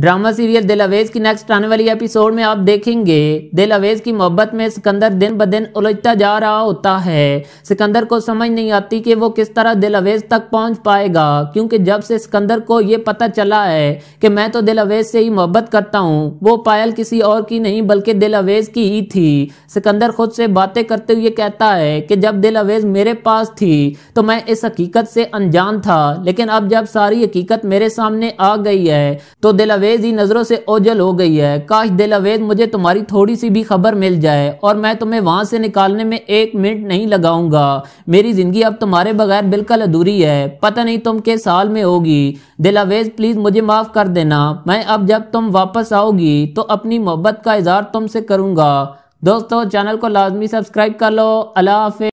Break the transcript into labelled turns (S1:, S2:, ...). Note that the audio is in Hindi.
S1: ड्रामा सीरियल दिल अवेज की नेक्स्ट आने वाली एपिसोड में आप देखेंगे दिल अवेज की मोहब्बत में सिकंदर दिन ब दिन उलझता जा रहा होता है सिकंदर को समझ नहीं आती कि वो किस तरह दिल अवेज तक पहुंच पाएगा क्योंकि जब से सिकंदर को ये पता चला है कि मैं तो दिल अवेज से ही मोहब्बत करता हूँ वो पायल किसी और की नहीं बल्कि दिल अवेज की ही थी सिकंदर खुद से बातें करते हुए कहता है कि जब दिल अवेज मेरे पास थी तो मैं इस हकीकत से अनजान था लेकिन अब जब सारी हकीकत मेरे सामने आ गई है तो दिल अवेज अवेज ही नज़रों से ओझल हो गई है काश दिल अवेज मुझे तुम्हारी थोड़ी सी भी खबर मिल जाए और मैं तुम्हें वहां से निकालने में एक मिनट नहीं लगाऊंगा मेरी ज़िंदगी अब तुम्हारे बगैर बिल्कुल अधूरी है पता नहीं तुम किस साल में होगी दिल अवेज प्लीज़ मुझे माफ़ कर देना मैं अब जब तुम वापस आओगी तो अपनी मोहब्बत का इजहार तुमसे करूँगा दोस्तों चैनल को लाजमी सब्सक्राइब कर लो अल्लाह